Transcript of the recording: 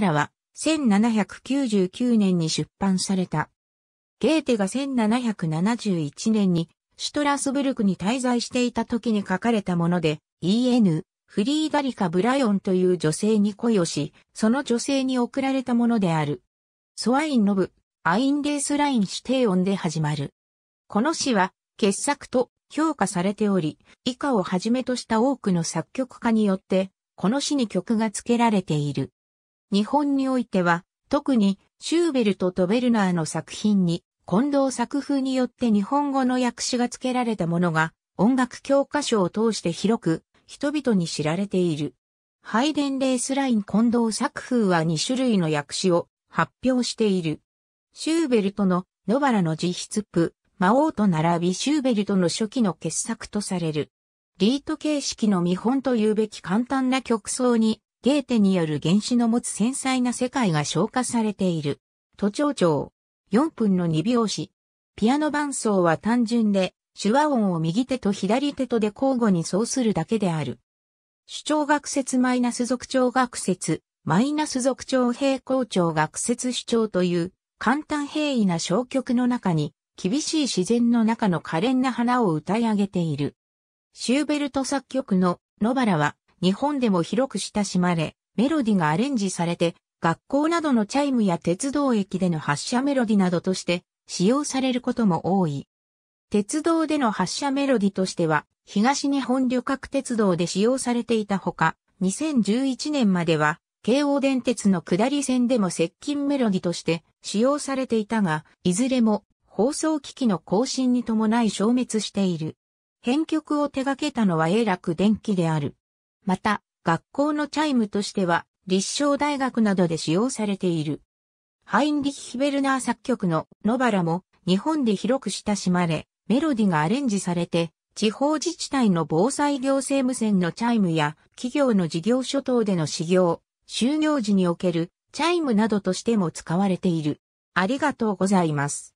ラは1799年に出版された。ゲーテが1771年にシュトラスブルクに滞在していた時に書かれたもので、E.N. フリーダリカ・ブライオンという女性に恋をし、その女性に贈られたものである。ソアイン・ノブ、アイン・レース・ライン・指定音で始まる。この詩は、傑作と評価されており、以下をはじめとした多くの作曲家によって、この詩に曲が付けられている。日本においては、特にシューベルトとベルナーの作品に、近藤作風によって日本語の訳詞が付けられたものが、音楽教科書を通して広く、人々に知られている。ハイデン・レースライン近藤作風は2種類の訳詞を発表している。シューベルトの野原の自筆譜、魔王と並びシューベルトの初期の傑作とされる。リート形式の見本というべき簡単な曲奏にゲーテによる原子の持つ繊細な世界が消化されている。都庁長、4分の2拍子。ピアノ伴奏は単純で、手話音を右手と左手とで交互にそうするだけである。主張学説マイナス属長学説、マイナス属長平行長学説主張という簡単平易な小曲の中に厳しい自然の中の可憐な花を歌い上げている。シューベルト作曲の野バラは日本でも広く親しまれ、メロディがアレンジされて、学校などのチャイムや鉄道駅での発車メロディなどとして使用されることも多い。鉄道での発車メロディとしては、東日本旅客鉄道で使用されていたほか、2011年までは、京王電鉄の下り線でも接近メロディとして使用されていたが、いずれも放送機器の更新に伴い消滅している。編曲を手掛けたのは永楽電機である。また、学校のチャイムとしては、立正大学などで使用されている。ハインリッヒベルナー作曲の野原も日本で広く親しまれ、メロディがアレンジされて、地方自治体の防災行政無線のチャイムや企業の事業所等での修行、就業時におけるチャイムなどとしても使われている。ありがとうございます。